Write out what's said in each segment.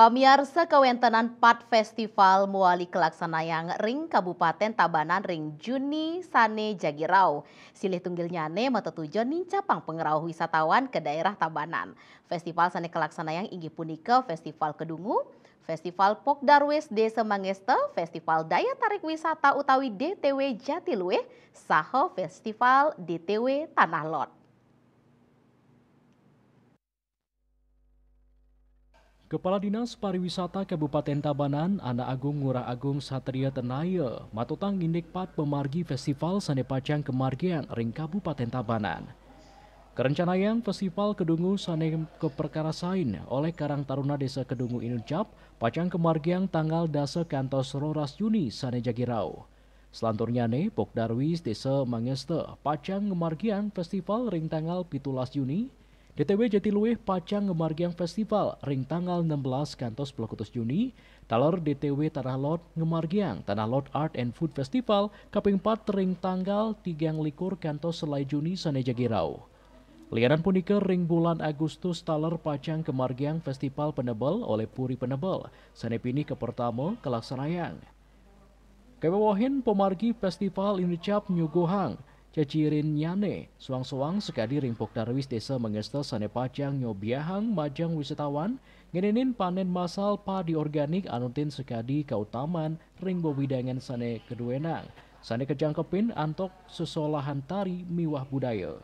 Pamiarsa kawentenan PAT Festival Muali Kelaksanayang Ring Kabupaten Tabanan Ring Juni Sane Jagirau. Silih tunggil nyane mata tujuan nincapang pengerau wisatawan ke daerah Tabanan. Festival Sane Kelaksanayang inggi punika Festival Kedungu, Festival Pok Darwis Desa Semangeste, Festival Daya Tarik Wisata Utawi DTW Jatiluwe, Saho Festival DTW Tanah Lot. Kepala Dinas Pariwisata Kabupaten Tabanan, Anak Agung Ngurah Agung Satria Tenaya, Matutang Indik Pat Pemargi Festival Sane Pacang Kemargian Ring Kabupaten Tabanan. Kerencanaan Festival Kedungu Sane Keperkarasain oleh Karang Taruna Desa Kedungu Inucap, Pacang Kemargiang tanggal dasa kantos Roras Juni Sane Jagirau. Selanturnya ne Darwis Desa Mangeste, Pacang Kemargiang Festival ring tanggal pitulas Juni, DTW Jatiluwe Pacang kemargiang Festival ring tanggal 16 kantos pelukutus Juni, Talor DTW Tanah Lot Ngemargiang Tanah Lot Art and Food Festival kaping 4 ring tanggal 3 likur kantos selai Juni Sane Jagirau. Liaran pun ring bulan Agustus Taler Pacang Kemargiang Festival Penebel oleh Puri Penebel, Sanepini ke pertama Kelaksarayang. Kewewohin pemargi Festival Indicap Nyugohang, Cacirin Nyane, Suang-Suang sekadi ringpok darwis desa mengesta pajang Nyobiahang Majang Wisatawan, ngenenin panen masal padi organik anutin sekadi kautaman ring bobidangan sane keduenang, sane kejangkepin antok sesolahan tari miwah budaya.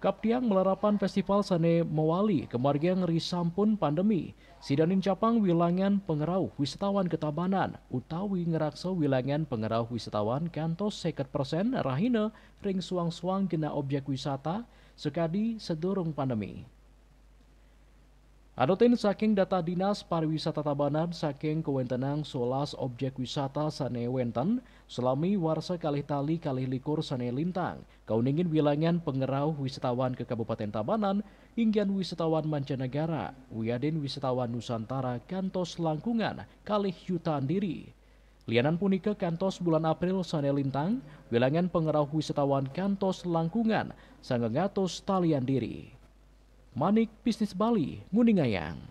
Kaptiang melarapan festival Sane Mewali kemargiang ngeri sampun pandemi. Sidanin capang wilangan pengerau wisatawan ketabanan, utawi ngerakso wilangan pengerau wisatawan kantos seket persen rahine ring suang-suang kena objek wisata sekadi sedurung pandemi. Adotin saking data Dinas Pariwisata Tabanan saking kewentenang solas objek wisata sane wenten selami warsa kali tali kali likur sane lintang kauningin wilangan pengerau wisatawan ke Kabupaten Tabanan hinggan wisatawan mancanegara wiadin wisatawan Nusantara kantos langkungan kali yutaan diri Lianan punika kantos bulan April sane lintang wilangan pengerau wisatawan kantos langkungan sangengatos talian diri. Manik Bisnis Bali, Nguningayang.